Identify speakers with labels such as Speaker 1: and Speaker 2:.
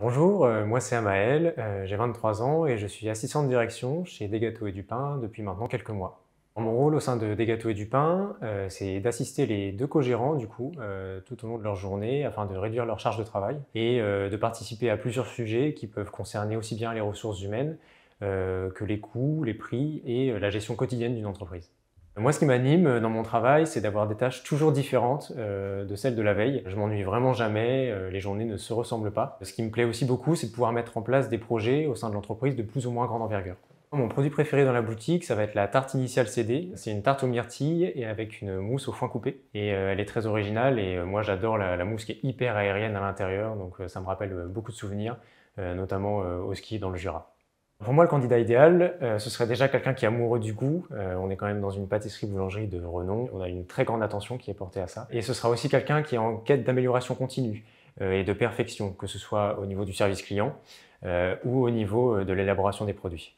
Speaker 1: Bonjour, euh, moi c'est Amael, euh, j'ai 23 ans et je suis assistante de direction chez Dégâteau et Dupin depuis maintenant quelques mois. Mon rôle au sein de Gâteaux et Dupin, euh, c'est d'assister les deux co-gérants du coup tout au long de leur journée afin de réduire leur charge de travail et de participer à plusieurs sujets qui peuvent concerner aussi bien les ressources humaines que les coûts, les prix et la gestion quotidienne d'une entreprise. Moi, ce qui m'anime euh, dans mon travail, c'est d'avoir des tâches toujours différentes euh, de celles de la veille. Je m'ennuie vraiment jamais, euh, les journées ne se ressemblent pas. Ce qui me plaît aussi beaucoup, c'est de pouvoir mettre en place des projets au sein de l'entreprise de plus ou moins grande envergure. Mon produit préféré dans la boutique, ça va être la tarte initiale CD. C'est une tarte aux myrtilles et avec une mousse au foin coupé. Et elle est très originale et moi j'adore la, mousse qui est hyper aérienne à l'intérieur, donc ça me rappelle beaucoup de souvenirs, notamment au ski dans le Jura. Pour moi, le candidat idéal, euh, ce serait déjà quelqu'un qui est amoureux du goût. Euh, on est quand même dans une pâtisserie-boulangerie de renom. On a une très grande attention qui est portée à ça. Et ce sera aussi quelqu'un qui est en quête d'amélioration continue euh, et de perfection, que ce soit au niveau du service client ou au niveau de l'élaboration des produits.